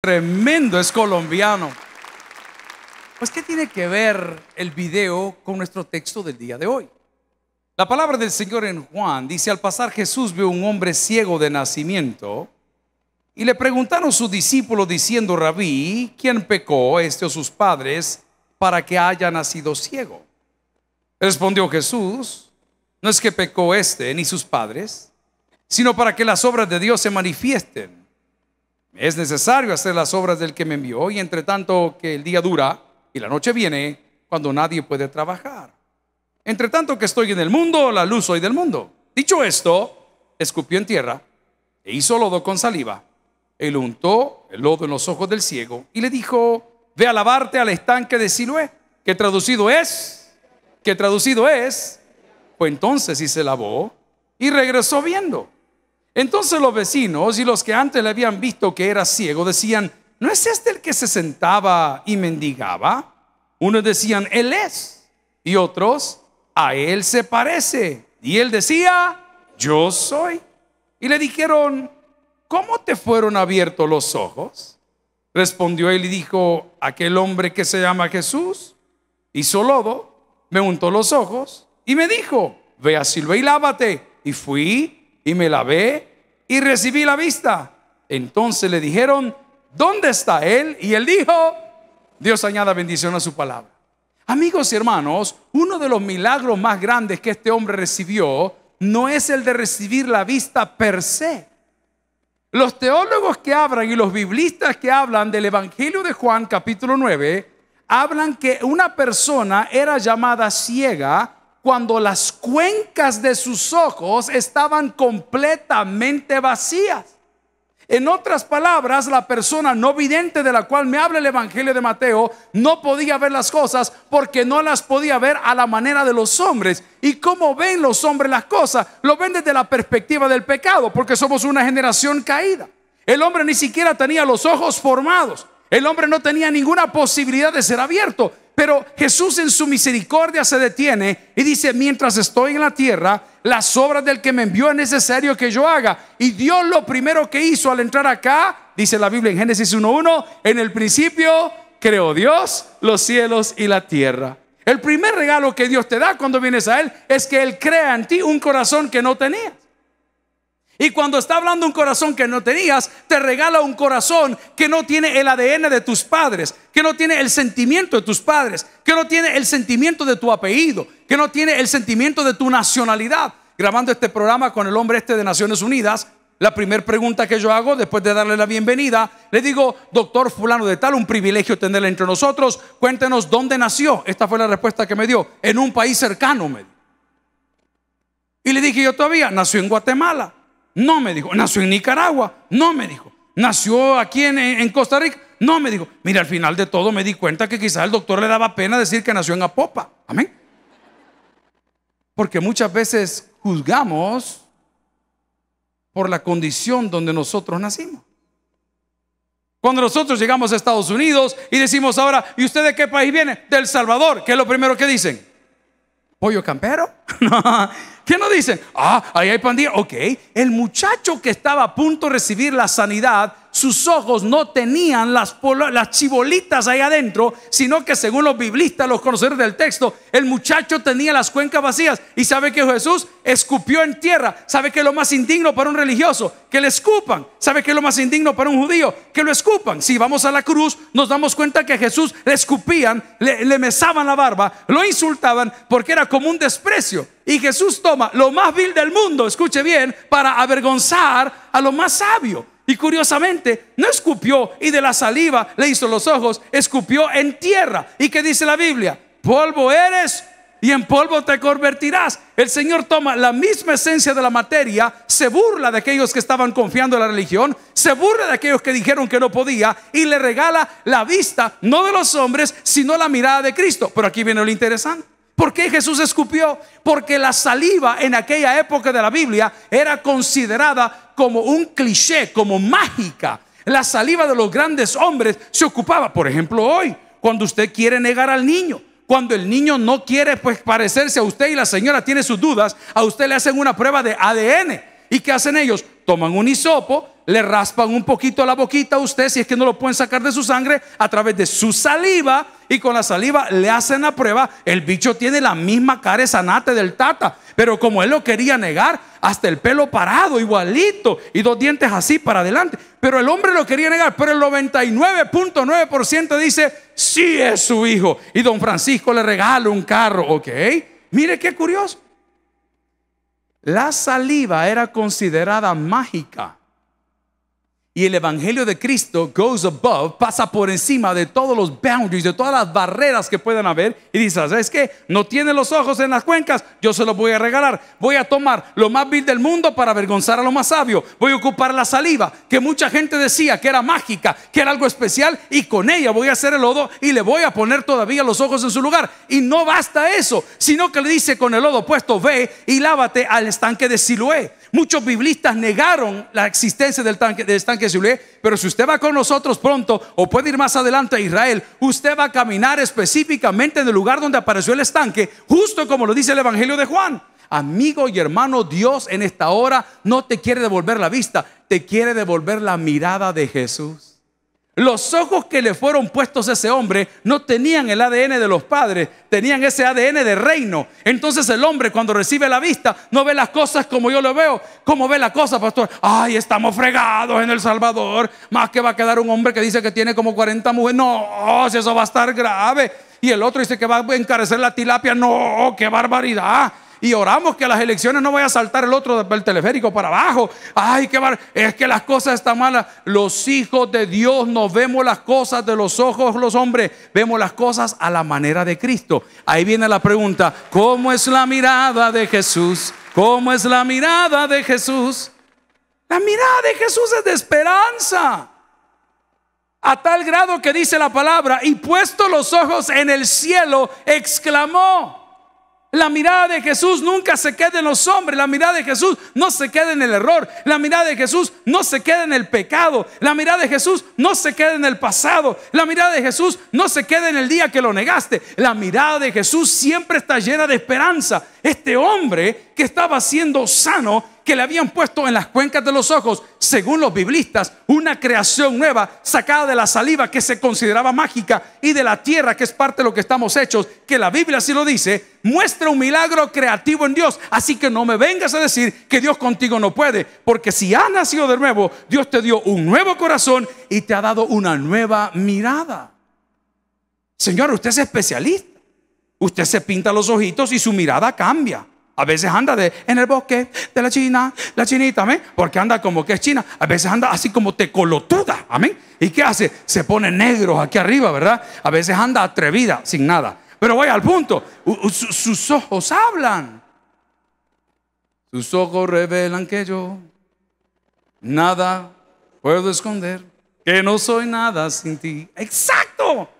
Tremendo, es colombiano. Pues, ¿qué tiene que ver el video con nuestro texto del día de hoy? La palabra del Señor en Juan dice, al pasar Jesús vio un hombre ciego de nacimiento y le preguntaron sus discípulos diciendo, rabí, ¿quién pecó, este o sus padres, para que haya nacido ciego? Respondió Jesús, no es que pecó este ni sus padres, sino para que las obras de Dios se manifiesten. Es necesario hacer las obras del que me envió y entre tanto que el día dura y la noche viene cuando nadie puede trabajar. Entre tanto que estoy en el mundo, la luz soy del mundo. Dicho esto, escupió en tierra e hizo lodo con saliva. Él untó el lodo en los ojos del ciego y le dijo, ve a lavarte al estanque de Siloé, que traducido es, que traducido es. Pues entonces y se lavó y regresó viendo. Entonces los vecinos y los que antes le habían visto que era ciego decían, ¿no es este el que se sentaba y mendigaba? Unos decían, Él es. Y otros, a Él se parece. Y Él decía, yo soy. Y le dijeron, ¿cómo te fueron abiertos los ojos? Respondió él y dijo, aquel hombre que se llama Jesús hizo lodo, me untó los ojos y me dijo, ve a Silva y lávate. Y fui y me lavé y recibí la vista. Entonces le dijeron, ¿dónde está él? Y él dijo, Dios añada bendición a su palabra. Amigos y hermanos, uno de los milagros más grandes que este hombre recibió no es el de recibir la vista per se. Los teólogos que hablan y los biblistas que hablan del Evangelio de Juan capítulo 9 hablan que una persona era llamada ciega cuando las cuencas de sus ojos estaban completamente vacías. En otras palabras, la persona no vidente de la cual me habla el Evangelio de Mateo no podía ver las cosas porque no las podía ver a la manera de los hombres. ¿Y cómo ven los hombres las cosas? Lo ven desde la perspectiva del pecado porque somos una generación caída. El hombre ni siquiera tenía los ojos formados. El hombre no tenía ninguna posibilidad de ser abierto. Pero Jesús en su misericordia se detiene y dice, mientras estoy en la tierra, las obras del que me envió es necesario que yo haga. Y Dios lo primero que hizo al entrar acá, dice la Biblia en Génesis 1.1, en el principio creó Dios los cielos y la tierra. El primer regalo que Dios te da cuando vienes a Él es que Él crea en ti un corazón que no tenías. Y cuando está hablando un corazón que no tenías, te regala un corazón que no tiene el ADN de tus padres, que no tiene el sentimiento de tus padres, que no tiene el sentimiento de tu apellido, que no tiene el sentimiento de tu nacionalidad. Grabando este programa con el hombre este de Naciones Unidas, la primera pregunta que yo hago después de darle la bienvenida, le digo, doctor fulano de tal, un privilegio tenerle entre nosotros, cuéntenos dónde nació. Esta fue la respuesta que me dio, en un país cercano. Y le dije yo todavía, nació en Guatemala. No me dijo. Nació en Nicaragua. No me dijo. Nació aquí en, Costa Rica. No me dijo. Mira, al final de todo me di cuenta que quizás el doctor le daba pena decir que nació en Apopa. Amén. Porque muchas veces juzgamos por la condición donde nosotros nacimos. Cuando nosotros llegamos a Estados Unidos y decimos ahora, ¿y usted de qué país viene? Del Salvador. ¿Qué es lo primero que dicen? ¿Pollo campero? No, ¿Qué no dicen? Ah, ahí hay pandilla. Ok, el muchacho que estaba a punto de recibir la sanidad sus ojos no tenían las, las chibolitas ahí adentro, sino que según los biblistas, los conocedores del texto, el muchacho tenía las cuencas vacías. Y sabe que Jesús escupió en tierra. Sabe que es lo más indigno para un religioso, que le escupan. Sabe que es lo más indigno para un judío, que lo escupan. Si vamos a la cruz, nos damos cuenta que a Jesús le escupían, le, le mesaban la barba, lo insultaban porque era como un desprecio. Y Jesús toma lo más vil del mundo, escuche bien, para avergonzar a lo más sabio. Y curiosamente, no escupió y de la saliva le hizo los ojos, escupió en tierra. ¿Y qué dice la Biblia? Polvo eres y en polvo te convertirás. El Señor toma la misma esencia de la materia, se burla de aquellos que estaban confiando en la religión, se burla de aquellos que dijeron que no podía y le regala la vista, no de los hombres, sino la mirada de Cristo. Pero aquí viene lo interesante. ¿Por qué Jesús escupió? Porque la saliva en aquella época de la Biblia era considerada como un cliché, como mágica. La saliva de los grandes hombres se ocupaba, por ejemplo, hoy, cuando usted quiere negar al niño. Cuando el niño no quiere pues, parecerse a usted y la señora tiene sus dudas, a usted le hacen una prueba de ADN. ¿Y qué hacen ellos? Toman un hisopo, le raspan un poquito la boquita a usted, si es que no lo pueden sacar de su sangre, a través de su saliva y con la saliva le hacen la prueba. El bicho tiene la misma cara sanate del tata, pero como él lo quería negar, hasta el pelo parado, igualito, y dos dientes así para adelante. Pero el hombre lo quería negar, pero el 99.9% dice, sí es su hijo. Y don Francisco le regala un carro, ¿ok? Mire qué curioso. La saliva era considerada mágica y el Evangelio de Cristo goes above, pasa por encima de todos los boundaries, de todas las barreras que puedan haber. Y dice, ¿sabes qué? No tiene los ojos en las cuencas, yo se los voy a regalar. Voy a tomar lo más vil del mundo para avergonzar a lo más sabio. Voy a ocupar la saliva, que mucha gente decía que era mágica, que era algo especial. Y con ella voy a hacer el lodo y le voy a poner todavía los ojos en su lugar. Y no basta eso, sino que le dice con el lodo puesto, ve y lávate al estanque de Siloé Muchos biblistas negaron la existencia del, tanque, estanque de Siloé, pero si usted va con nosotros pronto o puede ir más adelante a Israel, usted va a caminar específicamente en el lugar donde apareció el estanque, justo como lo dice el Evangelio de Juan. Amigo y hermano, Dios en esta hora no te quiere devolver la vista, te quiere devolver la mirada de Jesús. Los ojos que le fueron puestos a ese hombre no tenían el ADN de los padres, tenían ese ADN de reino. Entonces el hombre cuando recibe la vista no ve las cosas como yo lo veo. ¿Cómo ve la cosa, pastor? Ay, estamos fregados en El Salvador. Más que va a quedar un hombre que dice que tiene como 40 mujeres. No, si eso va a estar grave. Y el otro dice que va a encarecer la tilapia. No, qué barbaridad y oramos que las elecciones no vaya a saltar el otro del teleférico para abajo. Ay, qué mal. es que las cosas están malas. Los hijos de Dios no vemos las cosas de los ojos los hombres, vemos las cosas a la manera de Cristo. Ahí viene la pregunta, ¿cómo es la mirada de Jesús? ¿Cómo es la mirada de Jesús? La mirada de Jesús es de esperanza. A tal grado que dice la palabra, y puesto los ojos en el cielo, exclamó, la mirada de Jesús nunca se queda en los hombres. La mirada de Jesús no se queda en el error. La mirada de Jesús no se queda en el pecado. La mirada de Jesús no se queda en el pasado. La mirada de Jesús no se queda en el día que lo negaste. La mirada de Jesús siempre está llena de esperanza. Este hombre que estaba siendo sano que le habían puesto en las cuencas de los ojos, según los biblistas, una creación nueva sacada de la saliva que se consideraba mágica y de la tierra, que es parte de lo que estamos hechos, que la Biblia así lo dice, muestra un milagro creativo en Dios. Así que no me vengas a decir que Dios contigo no puede, porque si has nacido de nuevo, Dios te dio un nuevo corazón y te ha dado una nueva mirada. Señor, usted es especialista. Usted se pinta los ojitos y su mirada cambia. A veces anda de, en el bosque de la China, la chinita, amén. Porque anda como que es china. A veces anda así como te colotuda, amén. ¿Y qué hace? Se pone negro aquí arriba, ¿verdad? A veces anda atrevida, sin nada. Pero voy al punto. Sus ojos hablan. Sus ojos revelan que yo nada puedo esconder. Que no soy nada sin ti. Exacto.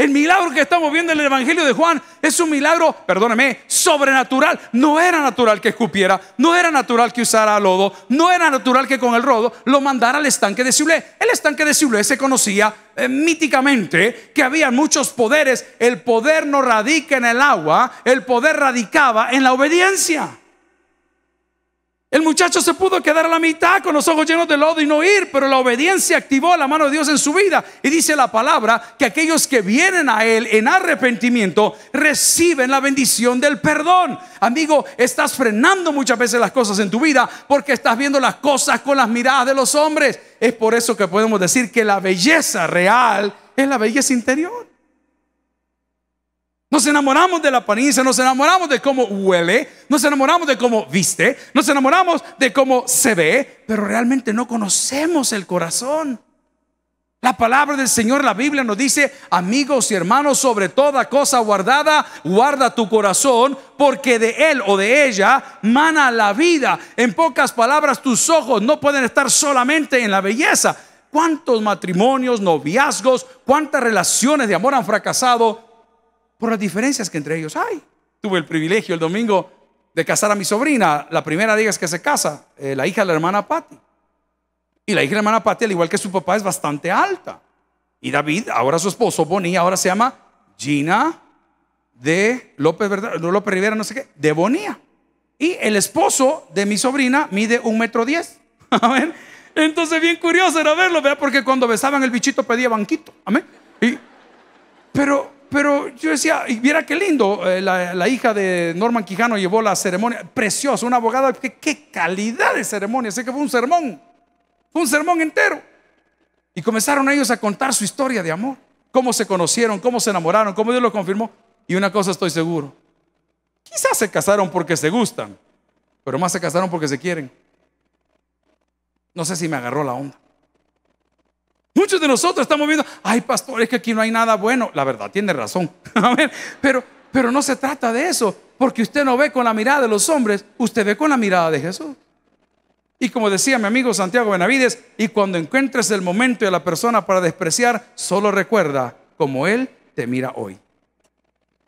El milagro que estamos viendo en el Evangelio de Juan es un milagro, perdóneme, sobrenatural. No era natural que escupiera, no era natural que usara lodo, no era natural que con el rodo lo mandara al estanque de Siblé. El estanque de Siblé se conocía eh, míticamente que había muchos poderes. El poder no radica en el agua, el poder radicaba en la obediencia. El muchacho se pudo quedar a la mitad con los ojos llenos de lodo y no ir, pero la obediencia activó la mano de Dios en su vida. Y dice la palabra que aquellos que vienen a Él en arrepentimiento reciben la bendición del perdón. Amigo, estás frenando muchas veces las cosas en tu vida porque estás viendo las cosas con las miradas de los hombres. Es por eso que podemos decir que la belleza real es la belleza interior. Nos enamoramos de la paniza, nos enamoramos de cómo huele, nos enamoramos de cómo viste, nos enamoramos de cómo se ve, pero realmente no conocemos el corazón. La palabra del Señor, la Biblia nos dice, amigos y hermanos, sobre toda cosa guardada, guarda tu corazón, porque de él o de ella mana la vida. En pocas palabras, tus ojos no pueden estar solamente en la belleza. ¿Cuántos matrimonios, noviazgos, cuántas relaciones de amor han fracasado por las diferencias que entre ellos hay. Tuve el privilegio el domingo de casar a mi sobrina, la primera de ellas que se casa, eh, la hija de la hermana Patti Y la hija de la hermana Patty, al igual que su papá, es bastante alta. Y David, ahora su esposo, Bonnie, ahora se llama Gina de López, López Rivera, no sé qué, de Bonía. Y el esposo de mi sobrina mide un metro diez. Amén. Entonces, bien curioso era verlo, ¿verdad? Porque cuando besaban el bichito pedía banquito. Amén. Y, pero pero yo decía, y viera qué lindo, eh, la, hija de Norman Quijano llevó la ceremonia, preciosa, una abogada, qué calidad de ceremonia, sé que fue un sermón, fue un sermón entero. Y comenzaron ellos a contar su historia de amor, cómo se conocieron, cómo se enamoraron, cómo Dios lo confirmó. Y una cosa estoy seguro, quizás se casaron porque se gustan, pero más se casaron porque se quieren. No sé si me agarró la onda. Muchos de nosotros estamos viendo, ay pastor, es que aquí no hay nada bueno. La verdad, tiene razón. pero, pero no se trata de eso, porque usted no ve con la mirada de los hombres, usted ve con la mirada de Jesús. Y como decía mi amigo Santiago Benavides, y cuando encuentres el momento y la persona para despreciar, solo recuerda como Él te mira hoy.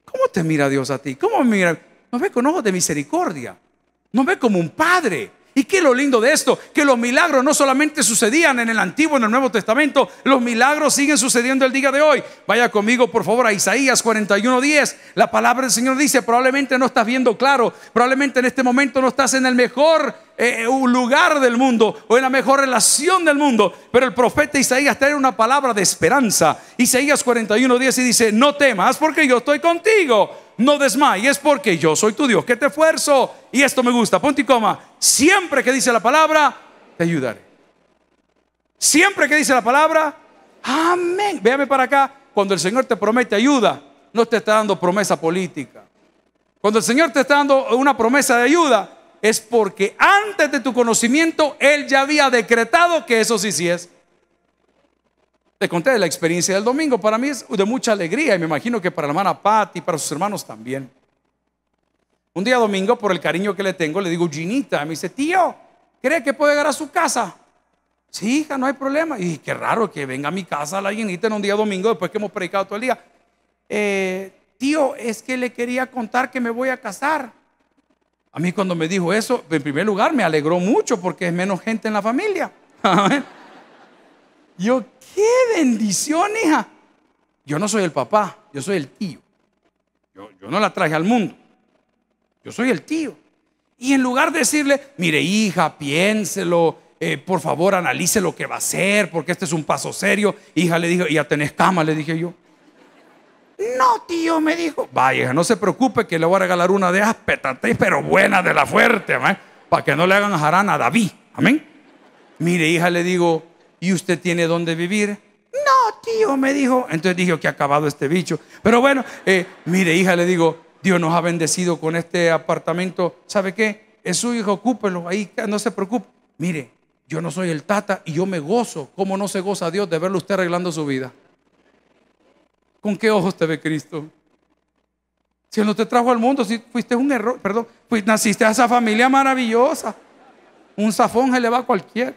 ¿Cómo te mira Dios a ti? ¿Cómo mira? Nos ve con ojos de misericordia. Nos ve como un padre. ¿Y qué lo lindo de esto? Que los milagros no solamente sucedían en el Antiguo, en el Nuevo Testamento, los milagros siguen sucediendo el día de hoy. Vaya conmigo, por favor, a Isaías 41:10. La palabra del Señor dice, probablemente no estás viendo claro, probablemente en este momento no estás en el mejor eh, lugar del mundo o en la mejor relación del mundo, pero el profeta Isaías trae una palabra de esperanza. Isaías 41:10 y dice, no temas porque yo estoy contigo no desmayes porque yo soy tu Dios que te esfuerzo. Y esto me gusta, ponte y coma, siempre que dice la palabra, te ayudaré. Siempre que dice la palabra, amén. Véame para acá, cuando el Señor te promete ayuda, no te está dando promesa política. Cuando el Señor te está dando una promesa de ayuda, es porque antes de tu conocimiento Él ya había decretado que eso sí, sí es. Te conté la experiencia del domingo. Para mí es de mucha alegría y me imagino que para la hermana Pat y para sus hermanos también. Un día domingo, por el cariño que le tengo, le digo, Ginita, me dice, tío, ¿cree que puede llegar a su casa? Sí, hija, no hay problema. Y qué raro que venga a mi casa la Ginita en un día domingo después que hemos predicado todo el día. Eh, tío, es que le quería contar que me voy a casar. A mí cuando me dijo eso, en primer lugar, me alegró mucho porque es menos gente en la familia. Yo, qué bendición, hija. Yo no soy el papá, yo soy el tío. Yo, no la traje al mundo. Yo soy el tío. Y en lugar de decirle, mire hija, piénselo, eh, por favor analice lo que va a ser, porque este es un paso serio. Hija le dijo, ya tenés cama, le dije yo. No, tío, me dijo. Vaya, no se preocupe que le voy a regalar una de esas pero buena de la fuerte, para que no le hagan jarana a David. Amén. Mire, hija, le digo, ¿y usted tiene dónde vivir? No, tío, me dijo. Entonces dije que ha acabado este bicho. Pero bueno, eh, mire, hija, le digo, Dios nos ha bendecido con este apartamento. ¿Sabe qué? Es su hijo, ocúpelo ahí, no se preocupe. Mire, yo no soy el tata y yo me gozo. ¿Cómo no se goza Dios de verlo usted arreglando su vida? ¿Con qué ojos te ve Cristo? Si Él no te trajo al mundo, si fuiste un error, perdón, pues naciste a esa familia maravillosa. Un zafón se le va a cualquiera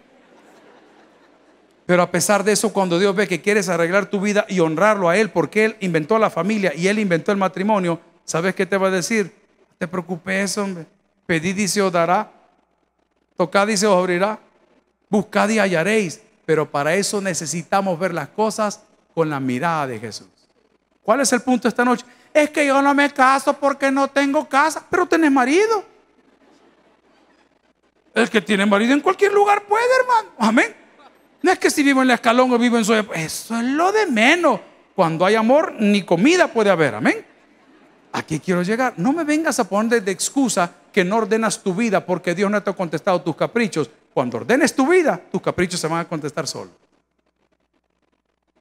pero a pesar de eso, cuando Dios ve que quieres arreglar tu vida y honrarlo a Él, porque Él inventó la familia y Él inventó el matrimonio, ¿sabes qué te va a decir? No te preocupes, hombre. Pedid y se os dará. Tocad y se os abrirá. Buscad y hallaréis. Pero para eso necesitamos ver las cosas con la mirada de Jesús. ¿Cuál es el punto esta noche? Es que yo no me caso porque no tengo casa, pero tenés marido. El que tiene marido en cualquier lugar puede, hermano. Amén. No es que si vivo en el escalón o vivo en su... Eso es lo de menos. Cuando hay amor, ni comida puede haber. Amén. Aquí quiero llegar. No me vengas a poner de excusa que no ordenas tu vida porque Dios no te ha contestado tus caprichos. Cuando ordenes tu vida, tus caprichos se van a contestar solos.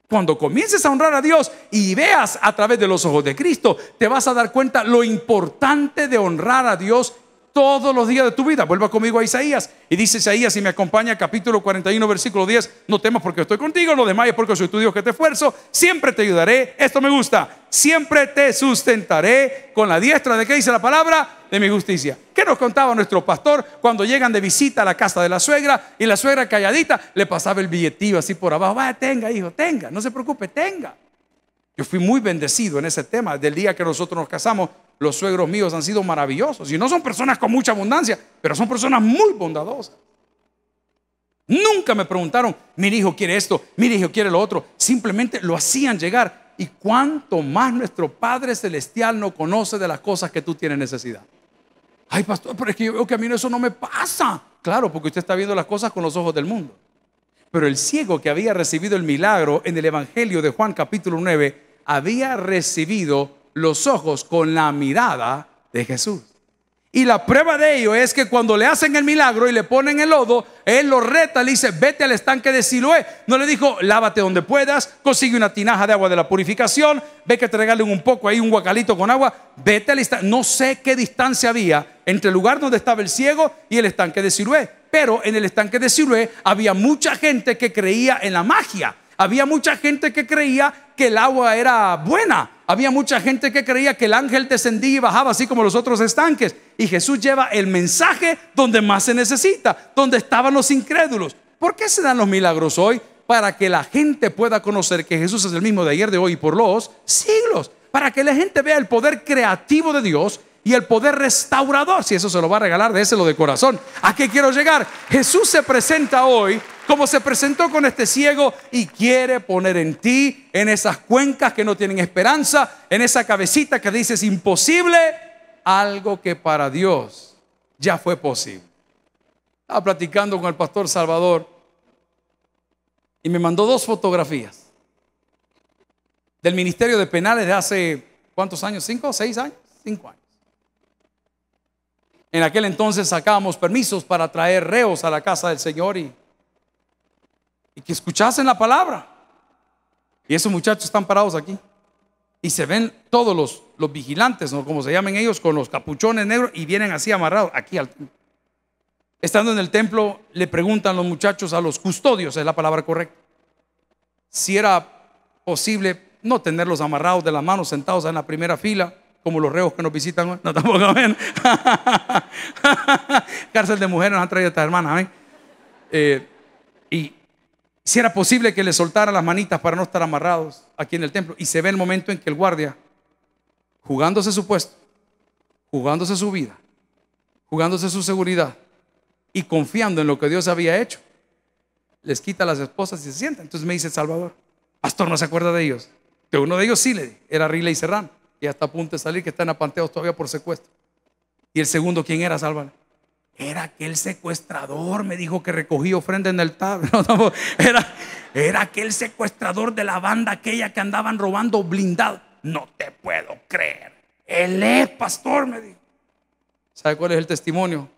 Cuando comiences a honrar a Dios y veas a través de los ojos de Cristo, te vas a dar cuenta lo importante de honrar a Dios todos los días de tu vida. Vuelva conmigo a Isaías. Y dice Isaías, y me acompaña capítulo 41, versículo 10, no temas porque estoy contigo, no es porque soy tu Dios que te esfuerzo, siempre te ayudaré, esto me gusta, siempre te sustentaré con la diestra de que dice la palabra de mi justicia. ¿Qué nos contaba nuestro pastor cuando llegan de visita a la casa de la suegra y la suegra calladita le pasaba el billetillo así por abajo? Va, tenga, hijo, tenga, no se preocupe, tenga. Yo fui muy bendecido en ese tema. Del día que nosotros nos casamos, los suegros míos han sido maravillosos. Y no son personas con mucha abundancia, pero son personas muy bondadosas. Nunca me preguntaron, mi hijo quiere esto, mi hijo quiere lo otro. Simplemente lo hacían llegar. Y cuanto más nuestro Padre Celestial no conoce de las cosas que tú tienes necesidad. Ay, pastor, pero es que yo veo que a mí eso no me pasa. Claro, porque usted está viendo las cosas con los ojos del mundo. Pero el ciego que había recibido el milagro en el Evangelio de Juan capítulo 9 había recibido los ojos con la mirada de Jesús. Y la prueba de ello es que cuando le hacen el milagro y le ponen el lodo, él lo reta, le dice, vete al estanque de Siloé. No le dijo, lávate donde puedas, consigue una tinaja de agua de la purificación, ve que te regalen un poco ahí, un guacalito con agua, vete al estanque. No sé qué distancia había entre el lugar donde estaba el ciego y el estanque de Siloé. Pero en el estanque de Siloé había mucha gente que creía en la magia. Había mucha gente que creía que el agua era buena. Había mucha gente que creía que el ángel descendía y bajaba así como los otros estanques. Y Jesús lleva el mensaje donde más se necesita, donde estaban los incrédulos. ¿Por qué se dan los milagros hoy? Para que la gente pueda conocer que Jesús es el mismo de ayer, de hoy y por los siglos. Para que la gente vea el poder creativo de Dios y el poder restaurador. Si eso se lo va a regalar, déselo de corazón. ¿A qué quiero llegar? Jesús se presenta hoy como se presentó con este ciego y quiere poner en ti, en esas cuencas que no tienen esperanza, en esa cabecita que dices imposible, algo que para Dios ya fue posible. Estaba platicando con el pastor Salvador y me mandó dos fotografías del Ministerio de Penales de hace, ¿cuántos años? ¿Cinco? ¿Seis años? Cinco años. En aquel entonces sacábamos permisos para traer reos a la casa del Señor y y que escuchasen la palabra. Y esos muchachos están parados aquí. Y se ven todos los, los vigilantes, ¿no? como se llamen ellos, con los capuchones negros y vienen así amarrados, aquí al Estando en el templo, le preguntan los muchachos a los custodios, es la palabra correcta, si era posible no tenerlos amarrados de las manos, sentados en la primera fila, como los reos que nos visitan. No, tampoco, ven. Cárcel de mujeres nos han traído esta hermanas, eh, y si era posible que le soltara las manitas para no estar amarrados aquí en el templo. Y se ve el momento en que el guardia, jugándose su puesto, jugándose su vida, jugándose su seguridad y confiando en lo que Dios había hecho, les quita las esposas y se sienta. Entonces me dice Salvador, pastor, no se acuerda de ellos. De uno de ellos sí le era Riley Serrano, Y hasta a punto de salir, que están apanteados todavía por secuestro. Y el segundo, ¿quién era? Sálvale. Era aquel secuestrador, me dijo que recogió ofrenda en el tablo. era, era aquel secuestrador de la banda aquella que andaban robando blindado. No te puedo creer. Él es pastor, me dijo. ¿Sabe cuál es el testimonio?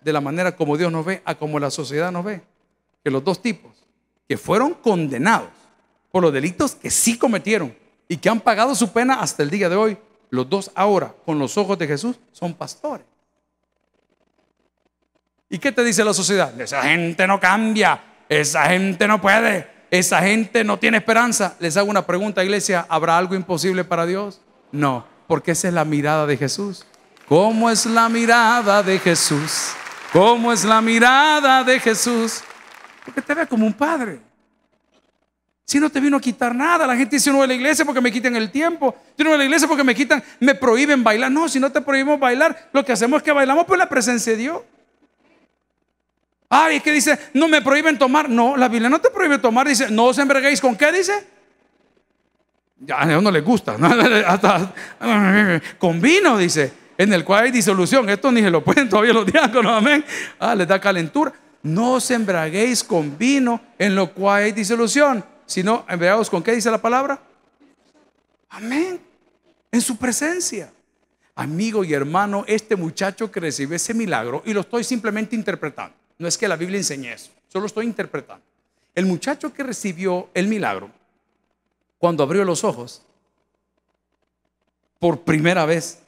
De la manera como Dios nos ve, a como la sociedad nos ve. Que los dos tipos que fueron condenados por los delitos que sí cometieron y que han pagado su pena hasta el día de hoy, los dos ahora, con los ojos de Jesús, son pastores. ¿Y qué te dice la sociedad? Esa gente no cambia, esa gente no puede, esa gente no tiene esperanza. Les hago una pregunta, iglesia, ¿habrá algo imposible para Dios? No, porque esa es la mirada de Jesús. ¿Cómo es la mirada de Jesús? ¿Cómo es la mirada de Jesús? Porque te ve como un padre. Si no te vino a quitar nada, la gente dice, no voy a la iglesia porque me quitan el tiempo, yo no voy a la iglesia porque me quitan, me prohíben bailar. No, si no te prohibimos bailar, lo que hacemos es que bailamos por pues, la presencia de Dios. Ay, es que dice, no me prohíben tomar. No, la Biblia no te prohíbe tomar. Dice, no os embraguéis con qué, dice. Ya a ellos no le gusta. Hasta, con vino, dice, en el cual hay disolución. Esto ni se lo pueden todavía los diáconos, amén. Ah, les da calentura. No os embraguéis con vino en lo cual hay disolución, sino embriagados con qué dice la palabra. Amén. En su presencia. Amigo y hermano, este muchacho que recibe ese milagro y lo estoy simplemente interpretando no es que la Biblia enseñe eso, solo estoy interpretando. El muchacho que recibió el milagro, cuando abrió los ojos, por primera vez,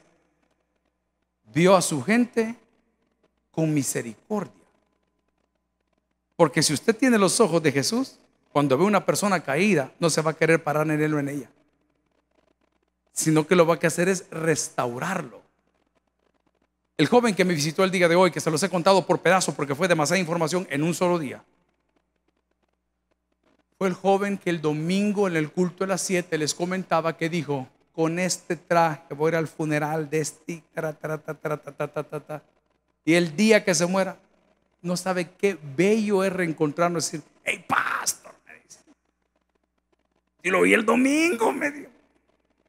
vio a su gente con misericordia. Porque si usted tiene los ojos de Jesús, cuando ve una persona caída, no se va a querer parar en él o en ella, sino que lo va a hacer es restaurarlo. El joven que me visitó el día de hoy, que se los he contado por pedazo porque fue demasiada información en un solo día, fue el joven que el domingo en el culto de las 7 les comentaba que dijo, con este traje voy a ir al funeral de este, y el día que se muera, no sabe qué bello es reencontrarnos y decir, hey pastor, Y lo vi el domingo, me dijo.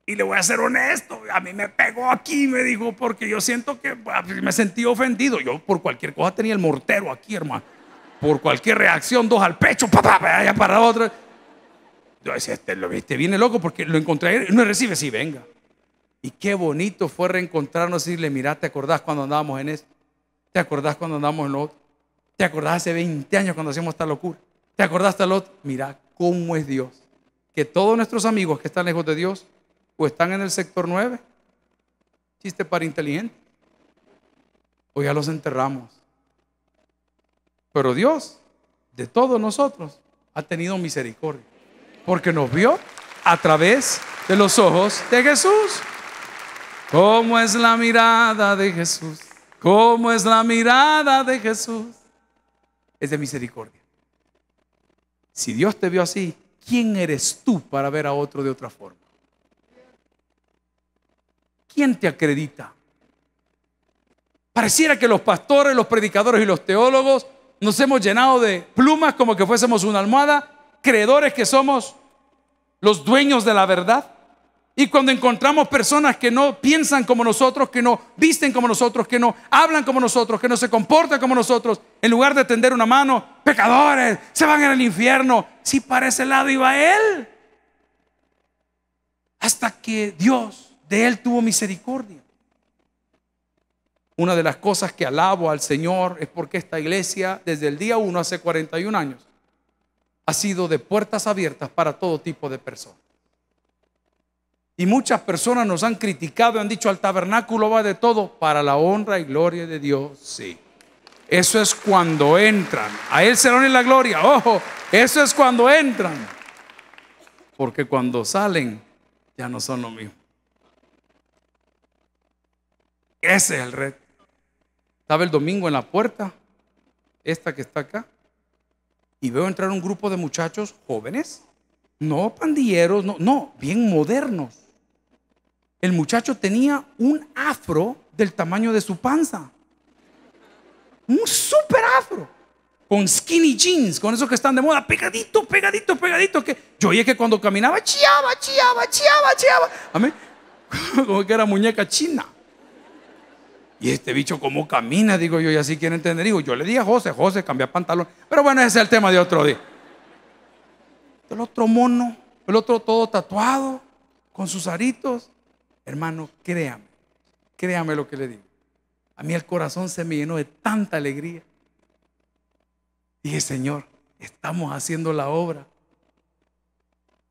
Y le voy a ser honesto, a mí me pegó aquí, me dijo, porque yo siento que ah, pues, me sentí ofendido. Yo por cualquier cosa tenía el mortero aquí, hermano. Por cualquier reacción, dos al pecho, papá, allá para otra. Yo decía, este, lo viste, viene loco porque lo encontré, no recibe, sí, venga. Y qué bonito fue reencontrarnos y decirle, mira, ¿te acordás cuando andábamos en esto? ¿Te acordás cuando andábamos en lo otro? ¿Te acordás hace 20 años cuando hacíamos esta locura? ¿Te acordás hasta lo otro? Mira cómo es Dios. Que todos nuestros amigos que están lejos de Dios o están en el sector 9. Chiste para inteligente. O ya los enterramos. Pero Dios, de todos nosotros, ha tenido misericordia. Porque nos vio a través de los ojos de Jesús. ¿Cómo es la mirada de Jesús? ¿Cómo es la mirada de Jesús? Es de misericordia. Si Dios te vio así, ¿quién eres tú para ver a otro de otra forma? ¿Quién te acredita? Pareciera que los pastores, los predicadores y los teólogos nos hemos llenado de plumas como que fuésemos una almohada, creedores que somos los dueños de la verdad. Y cuando encontramos personas que no piensan como nosotros, que no visten como nosotros, que no hablan como nosotros, que no se comportan como nosotros, en lugar de tender una mano, pecadores, se van al infierno. Si para ese lado iba él. Hasta que Dios de él tuvo misericordia. Una de las cosas que alabo al Señor es porque esta iglesia, desde el día 1 hace 41 años, ha sido de puertas abiertas para todo tipo de personas. Y muchas personas nos han criticado, han dicho al tabernáculo va de todo, para la honra y gloria de Dios, sí. Eso es cuando entran. A Él se en la gloria. Ojo, eso es cuando entran. Porque cuando salen, ya no son lo mismo. Ese es el red Estaba el domingo en la puerta, esta que está acá, y veo entrar un grupo de muchachos jóvenes, no pandilleros, no, no, bien modernos. El muchacho tenía un afro del tamaño de su panza. Un super afro. Con skinny jeans, con esos que están de moda, pegadito, pegadito, pegadito. Que yo oía que cuando caminaba, chiaba, chiaba, chiaba, chiaba. Amén. Como que era muñeca china. Y este bicho, ¿cómo camina? Digo yo, y así quieren entender. digo Yo le dije a José, José, cambia pantalón. Pero bueno, ese es el tema de otro día. El otro mono, el otro todo tatuado, con sus aritos. Hermano, créame, créame lo que le digo. A mí el corazón se me llenó de tanta alegría. Dije, Señor, estamos haciendo la obra.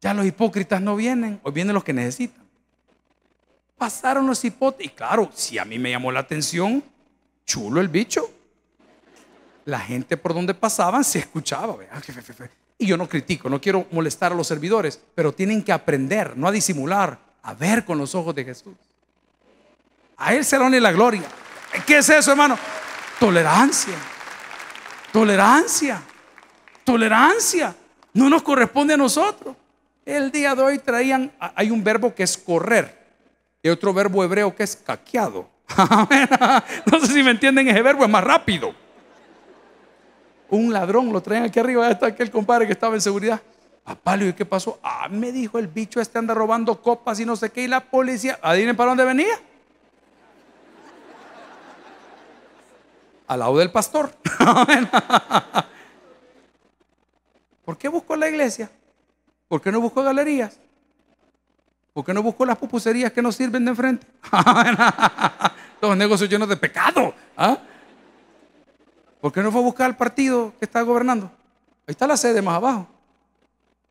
Ya los hipócritas no vienen, hoy vienen los que necesitan pasaron los hipotes. Y claro, si a mí me llamó la atención, chulo el bicho. La gente por donde pasaban se escuchaba. Y yo no critico, no quiero molestar a los servidores, pero tienen que aprender, no a disimular, a ver con los ojos de Jesús. A Él se le la gloria. ¿Qué es eso, hermano? Tolerancia. Tolerancia. Tolerancia. No nos corresponde a nosotros. El día de hoy traían, hay un verbo que es correr. Y otro verbo hebreo que es caqueado. no sé si me entienden, ese verbo es más rápido. Un ladrón lo traen aquí arriba, está aquel compadre que estaba en seguridad. ¿A ah, Papá, ¿y qué pasó? Ah, me dijo el bicho este anda robando copas y no sé qué. Y la policía, adivinen para dónde venía. Al lado del pastor. ¿Por qué buscó la iglesia? ¿Por qué no buscó galerías? ¿Por qué no buscó las pupuserías que nos sirven de enfrente? Los negocios llenos de pecado. ¿ah? ¿Por qué no fue a buscar al partido que está gobernando? Ahí está la sede más abajo.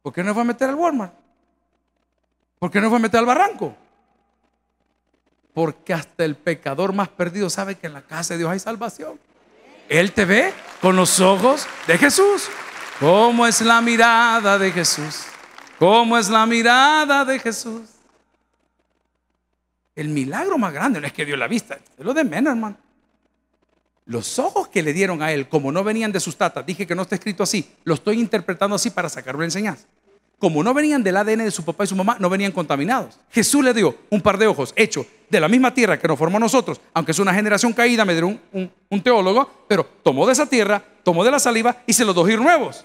¿Por qué no fue a meter al Walmart? ¿Por qué no fue a meter al barranco? Porque hasta el pecador más perdido sabe que en la casa de Dios hay salvación. Él te ve con los ojos de Jesús. ¿Cómo es la mirada de Jesús? ¿Cómo es la mirada de Jesús? El milagro más grande no es que dio la vista, es lo de menos, Los ojos que le dieron a él, como no venían de sus tatas, dije que no está escrito así, lo estoy interpretando así para sacarlo una enseñanza. Como no venían del ADN de su papá y su mamá, no venían contaminados. Jesús le dio un par de ojos hecho de la misma tierra que nos formó nosotros, aunque es una generación caída, me dio un, teólogo, pero tomó de esa tierra, tomó de la saliva y se los dos ir nuevos.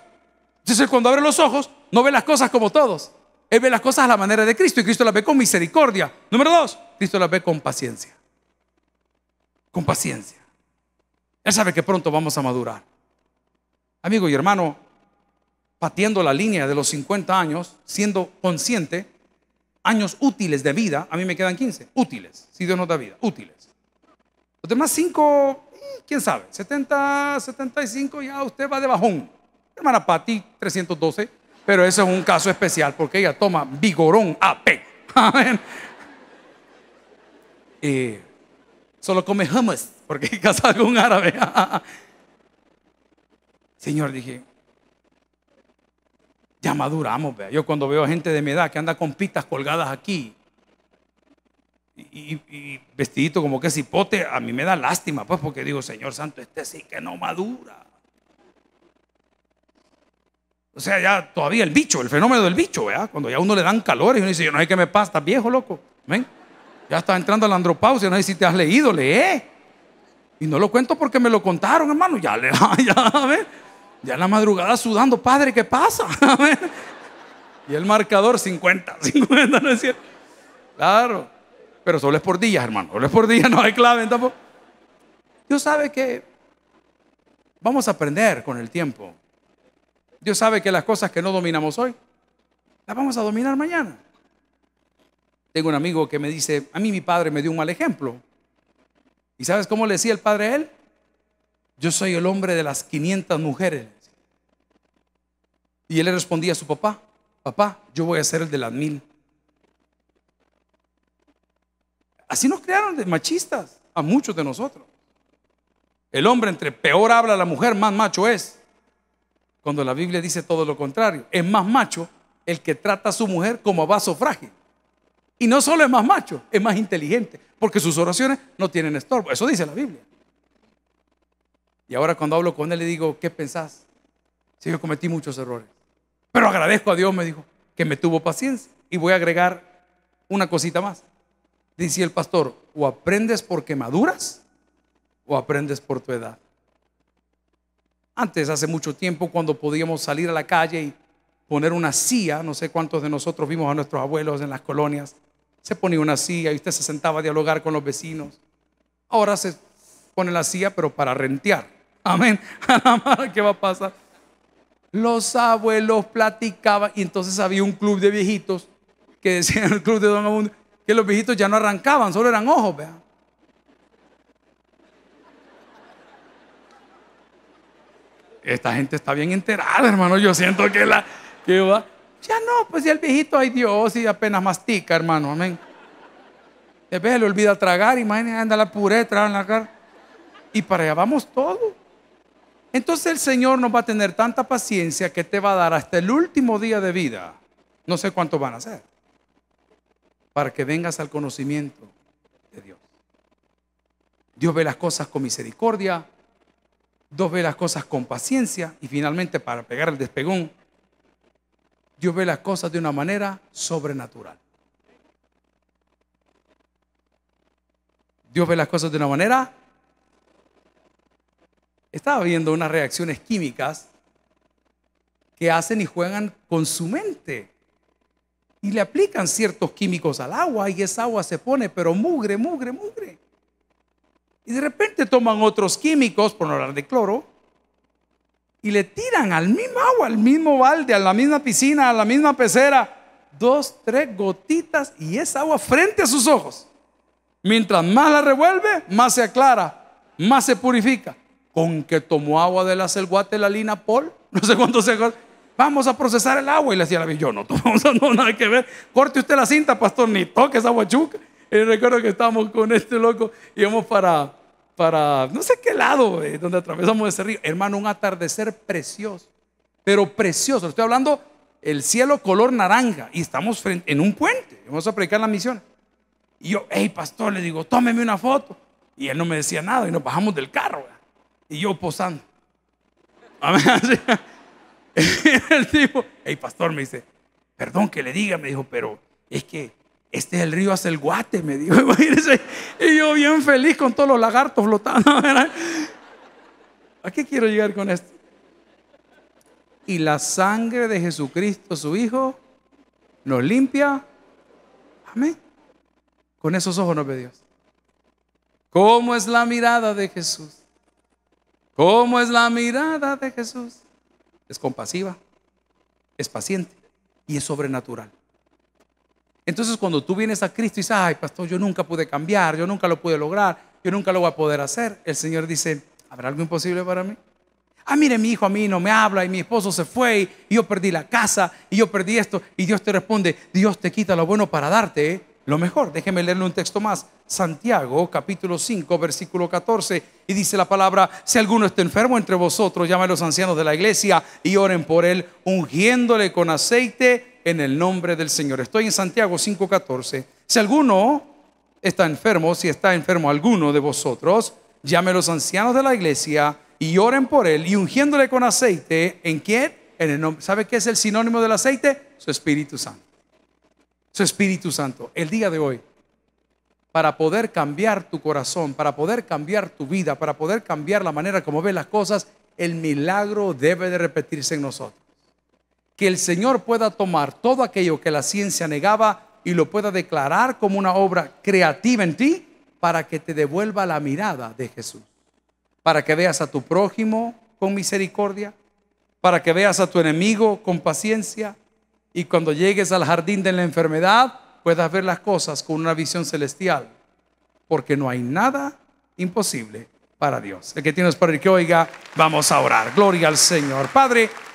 Entonces cuando abre los ojos, no ve las cosas como todos. Él ve las cosas a la manera de Cristo y Cristo las ve con misericordia. Número dos, Cristo las ve con paciencia. Con paciencia. Él sabe que pronto vamos a madurar. Amigo y hermano, patiendo la línea de los 50 años, siendo consciente, años útiles de vida, a mí me quedan 15, útiles, si Dios nos da vida, útiles. Los demás 5, eh, quién sabe, 70, 75, ya usted va de bajón. Hermana Pati, 312. Pero eso es un caso especial porque ella toma vigorón a pe. Y solo come hummus porque casa un árabe. Señor, dije, ya maduramos. Yo cuando veo a gente de mi edad que anda con pitas colgadas aquí y, vestidito como que es hipote, a mí me da lástima, pues porque digo, Señor Santo, este sí que no madura. O sea, ya todavía el bicho, el fenómeno del bicho, ¿verdad? Cuando ya a uno le dan calor y uno dice, yo no sé qué me pasa, estás viejo, loco. Ya está entrando a la andropausia, no sé si te has leído, lee. Y no lo cuento porque me lo contaron, hermano. Ya, le, ya, ver. Ya en la madrugada sudando, padre, ¿qué pasa? Y el marcador 50, 50, ¿no es cierto? Claro. Pero solo es por días, hermano. Solo es por días, no hay clave tampoco. Dios sabe que vamos a aprender con el tiempo Dios sabe que las cosas que no dominamos hoy, las vamos a dominar mañana. Tengo un amigo que me dice, a mí mi padre me dio un mal ejemplo. ¿Y sabes cómo le decía el padre a él? Yo soy el hombre de las 500 mujeres. Y él le respondía a su papá, papá, yo voy a ser el de las mil. Así nos crearon de machistas a muchos de nosotros. El hombre entre peor habla la mujer, más macho es. Cuando la Biblia dice todo lo contrario. Es más macho el que trata a su mujer como a vaso frágil. Y no solo es más macho, es más inteligente, porque sus oraciones no tienen estorbo. Eso dice la Biblia. Y ahora cuando hablo con él le digo, ¿qué pensás? Si yo cometí muchos errores. Pero agradezco a Dios, me dijo, que me tuvo paciencia. Y voy a agregar una cosita más. Dice el pastor, o aprendes porque maduras o aprendes por tu edad. Antes, hace mucho tiempo, cuando podíamos salir a la calle y poner una silla, no sé cuántos de nosotros vimos a nuestros abuelos en las colonias, se ponía una silla y usted se sentaba a dialogar con los vecinos. Ahora se pone la silla, pero para rentear. Amén. ¿Qué va a pasar? Los abuelos platicaban y entonces había un club de viejitos que decían el club de Don Abundo que los viejitos ya no arrancaban, solo eran ojos, vean. esta gente está bien enterada, hermano. Yo siento que la que Ya no, pues ya el viejito hay Dios y apenas mastica, hermano. Amén. Después le olvida tragar, imagínense, anda la puré en la cara. Y para allá vamos todos. Entonces el Señor nos va a tener tanta paciencia que te va a dar hasta el último día de vida. No sé cuánto van a ser. Para que vengas al conocimiento de Dios. Dios ve las cosas con misericordia, Dios ve las cosas con paciencia y finalmente para pegar el despegón, Dios ve las cosas de una manera sobrenatural. Dios ve las cosas de una manera... Estaba viendo unas reacciones químicas que hacen y juegan con su mente. Y le aplican ciertos químicos al agua y esa agua se pone, pero mugre, mugre, mugre. Y de repente toman otros químicos, por no hablar de cloro, y le tiran al mismo agua, al mismo balde, a la misma piscina, a la misma pecera, dos, tres gotitas y esa agua frente a sus ojos. Mientras más la revuelve, más se aclara, más se purifica. Con que tomó agua de la selguate, la lina Paul, no sé cuántos se vamos a procesar el agua. Y le decía la yo no, no, nada que ver. Corte usted la cinta, pastor, ni toque esa guachuca. Y recuerdo que estábamos con este loco, Y íbamos para, para no sé qué lado, eh, donde atravesamos ese río. Hermano, un atardecer precioso, pero precioso. Estoy hablando el cielo color naranja y estamos en un puente. Vamos a predicar la misión. Y yo, hey, pastor, le digo, tómeme una foto. Y él no me decía nada y nos bajamos del carro. Y yo posando. el tipo, hey, pastor, me dice, perdón que le diga, me dijo, pero es que este es el río hace el guate, me dijo. Y yo bien feliz con todos los lagartos flotando. ¿A qué quiero llegar con esto? Y la sangre de Jesucristo, su Hijo, nos limpia. Amén. Con esos ojos nos ve Dios. ¿Cómo es la mirada de Jesús? ¿Cómo es la mirada de Jesús? Es compasiva, es paciente y es sobrenatural. Entonces cuando tú vienes a Cristo y dices, ay, pastor, yo nunca pude cambiar, yo nunca lo pude lograr, yo nunca lo voy a poder hacer, el Señor dice, ¿habrá algo imposible para mí? Ah, mire, mi hijo a mí no me habla y mi esposo se fue y yo perdí la casa y yo perdí esto. Y Dios te responde, Dios te quita lo bueno para darte. ¿eh? lo mejor. Déjeme leerle un texto más. Santiago capítulo 5 versículo 14 y dice la palabra, si alguno está enfermo entre vosotros, llame a los ancianos de la iglesia y oren por él, ungiéndole con aceite en el nombre del Señor. Estoy en Santiago 5:14. Si alguno está enfermo, si está enfermo alguno de vosotros, llame a los ancianos de la iglesia y oren por él y ungiéndole con aceite, ¿en quién? En el nombre. ¿Sabe qué es el sinónimo del aceite? Su Espíritu Santo su Espíritu Santo el día de hoy para poder cambiar tu corazón, para poder cambiar tu vida, para poder cambiar la manera como ves las cosas, el milagro debe de repetirse en nosotros. Que el Señor pueda tomar todo aquello que la ciencia negaba y lo pueda declarar como una obra creativa en ti para que te devuelva la mirada de Jesús, para que veas a tu prójimo con misericordia, para que veas a tu enemigo con paciencia, y cuando llegues al jardín de la enfermedad puedas ver las cosas con una visión celestial, porque no hay nada imposible para Dios. El que tienes para el que oiga, vamos a orar. Gloria al Señor. Padre.